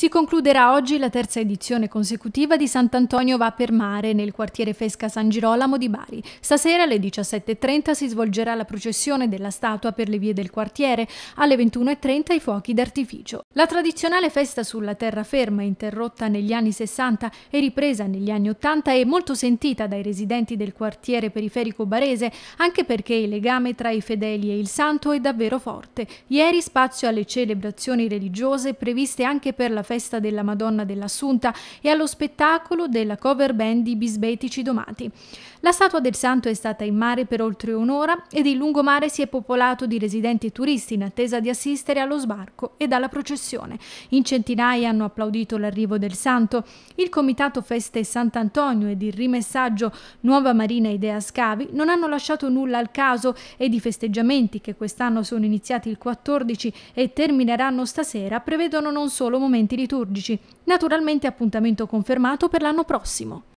Si concluderà oggi la terza edizione consecutiva di Sant'Antonio va per mare nel quartiere Fesca San Girolamo di Bari. Stasera alle 17.30 si svolgerà la processione della statua per le vie del quartiere, alle 21.30 i fuochi d'artificio. La tradizionale festa sulla terraferma, interrotta negli anni 60 e ripresa negli anni 80, è molto sentita dai residenti del quartiere periferico barese, anche perché il legame tra i fedeli e il santo è davvero forte. Ieri spazio alle celebrazioni religiose previste anche per la festa della Madonna dell'Assunta e allo spettacolo della cover band di Bisbetici Domati. La statua del santo è stata in mare per oltre un'ora ed il lungomare si è popolato di residenti e turisti in attesa di assistere allo sbarco e alla processione. In centinaia hanno applaudito l'arrivo del santo. Il Comitato Feste Sant'Antonio ed il rimessaggio Nuova Marina Idea Scavi non hanno lasciato nulla al caso ed i festeggiamenti che quest'anno sono iniziati il 14 e termineranno stasera prevedono non solo momenti liturgici, naturalmente appuntamento confermato per l'anno prossimo.